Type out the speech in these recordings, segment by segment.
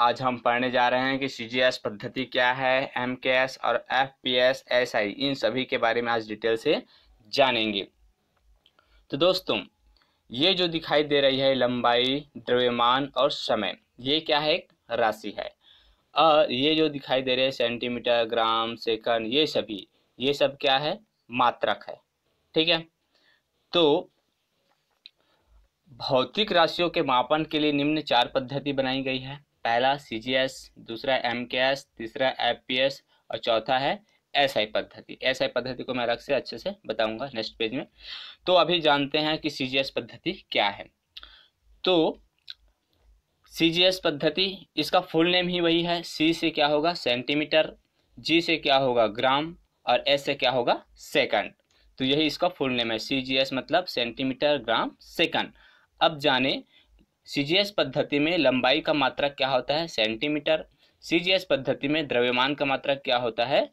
आज हम पढ़ने जा रहे हैं कि सी पद्धति क्या है एम और F P S S I इन सभी के बारे में आज डिटेल से जानेंगे तो दोस्तों ये जो दिखाई दे रही है लंबाई द्रव्यमान और समय ये क्या है राशि है और ये जो दिखाई दे रहे हैं सेंटीमीटर ग्राम सेकंड ये सभी ये सब क्या है मात्रक है ठीक है तो भौतिक राशियों के मापन के लिए निम्न चार पद्धति बनाई गई है पहला सी दूसरा एम तीसरा एफ और चौथा है एस आई पद्धति एस आई पद्धति को मैं अलग से अच्छे से बताऊंगा नेक्स्ट पेज में तो अभी जानते हैं कि सी पद्धति क्या है तो सी पद्धति इसका फुल नेम ही वही है सी से क्या होगा सेंटीमीटर जी से क्या होगा ग्राम और एस से क्या होगा सेकंड तो यही इसका फुल नेम है सी मतलब सेंटीमीटर ग्राम सेकंड अब जाने सी पद्धति में लंबाई का मात्रक क्या होता है सेंटीमीटर सी पद्धति में द्रव्यमान का मात्रक क्या होता है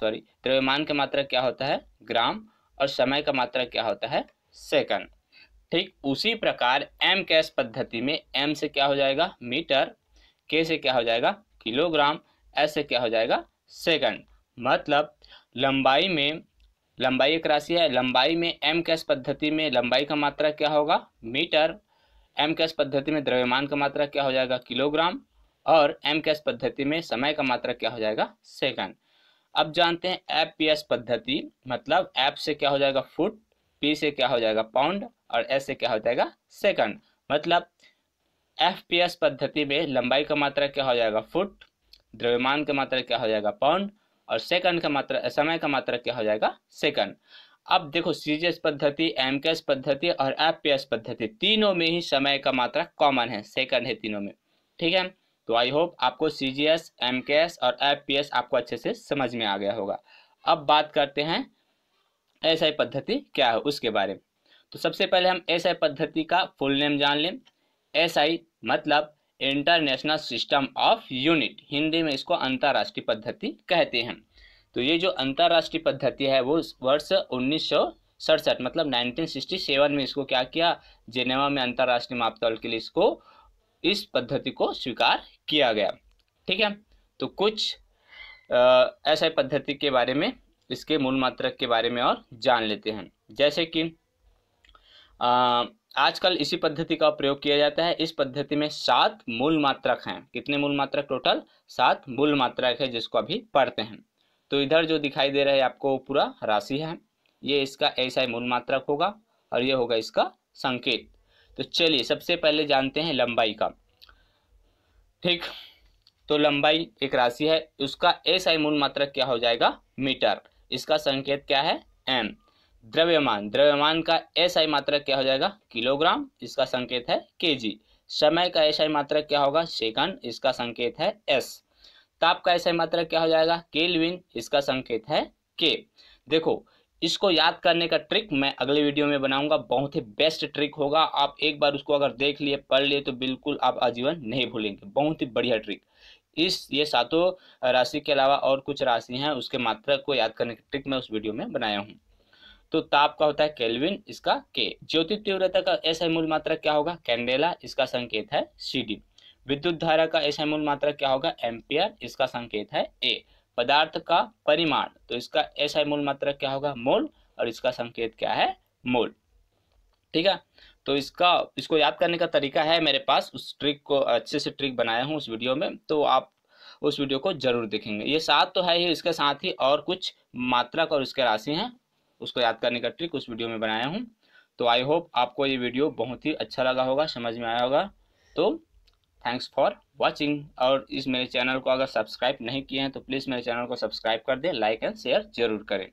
सॉरी द्रव्यमान का मात्रक क्या होता है ग्राम और समय का मात्रक क्या होता है सेकंड ठीक उसी प्रकार एम कैश पद्धति में एम से क्या हो जाएगा मीटर के से क्या हो जाएगा किलोग्राम एस से क्या हो जाएगा सेकंड मतलब लंबाई में लंबाई एक राशि है लंबाई में एम कैश पद्धति में लंबाई का मात्रा क्या होगा मीटर एम कैश पद्धति में द्रव्यमान का मात्रा क्या हो जाएगा किलोग्राम और एम कैश पद्धति में समय का मात्रा क्या हो जाएगा सेकंड अब जानते हैं एप पी एस पद्धति मतलब एप से क्या हो जाएगा फुट पी से क्या हो जाएगा पाउंड और एस से क्या हो जाएगा सेकंड मतलब एफ पी एस पद्धति में लंबाई का मात्रा क्या हो जाएगा फुट द्रव्यमान का मात्रा क्या हो जाएगा पाउंड और सेकंड का मात्रा समय का मात्रा क्या हो जाएगा सेकंड अब देखो एस पद्धति एम पद्धति और एफ पद्धति तीनों में ही समय का मात्रा कॉमन है सेकंड है तीनों में ठीक है तो आई होप आपको C G S M K S और एफ पी एस आपको अच्छे से समझ में आ गया होगा अब बात करते हैं एस आई पद्धति क्या है उसके बारे में तो सबसे पहले हम एस आई पद्धति का फुल नेम जान लें एस आई मतलब international system of unit Hindi में इसको अंतर्राष्ट्रीय पद्धति कहते हैं तो ये जो अंतर्राष्ट्रीय पद्धति है वो वर्ष उन्नीस सड़सठ मतलब 1967 में इसको क्या किया जेनेवा में अंतर्राष्ट्रीय मापदल के लिए इसको इस पद्धति को स्वीकार किया गया ठीक है तो कुछ ऐसा पद्धति के बारे में इसके मूल मात्रक के बारे में और जान लेते हैं जैसे कि आ, आजकल इसी पद्धति का प्रयोग किया जाता है इस पद्धति में सात मूल मात्रक हैं कितने मूल मात्रक टोटल सात मूल मात्रक है जिसको अभी पढ़ते हैं तो इधर जो दिखाई दे रहा है आपको पूरा राशि है ये इसका ऐसा ही मूल मात्रक होगा और ये होगा इसका संकेत तो चलिए सबसे पहले जानते हैं लंबाई का ठीक तो लंबाई एक राशि है उसका ही मूल मात्रक क्या हो जाएगा मीटर इसका संकेत क्या है एम द्रव्यमान द्रव्यमान का एसआई मात्रक क्या हो जाएगा किलोग्राम इसका संकेत है केजी समय का एसआई मात्रक क्या होगा सेकंड इसका संकेत है एस ताप तो का ऐसा मात्रा क्या हो जाएगा केलविन इसका संकेत है के देखो इसको याद करने का ट्रिक मैं अगले वीडियो में बनाऊंगा बहुत ही बेस्ट ट्रिक होगा आप एक बार उसको अगर देख लिए पढ़ लिए तो बिल्कुल आप आजीवन नहीं भूलेंगे बहुत ही बढ़िया ट्रिक इस ये सातों राशि के अलावा और कुछ राशि हैं उसके मात्रा को याद करने की ट्रिक मैं उस वीडियो में बनाया हूँ तो ताप का होता है केल्विन इसका के ज्योति तीव्रता का ऐसा मूल मात्रा क्या होगा कैंडेला इसका संकेत है सी विद्युत धारा का ऐसा मूल मात्रा क्या होगा एम्पियर इसका संकेत है ए पदार्थ का परिमाण तो इसका ऐसा मूल मात्रा क्या होगा मोल और इसका संकेत क्या है मोल ठीक है तो इसका इसको याद करने का तरीका है मेरे पास उस ट्रिक को अच्छे से ट्रिक बनाया हूँ उस वीडियो में तो आप उस वीडियो को जरूर देखेंगे ये साथ तो है ही इसके साथ ही और कुछ मात्रक और उसके राशि हैं उसको याद करने का ट्रिक उस वीडियो में बनाया हूँ तो आई होप आपको ये वीडियो बहुत ही अच्छा लगा होगा समझ में आया होगा तो थैंक्स फॉर वॉचिंग और इस मेरे चैनल को अगर सब्सक्राइब नहीं किए हैं तो प्लीज़ मेरे चैनल को सब्सक्राइब कर दें लाइक एंड शेयर जरूर करें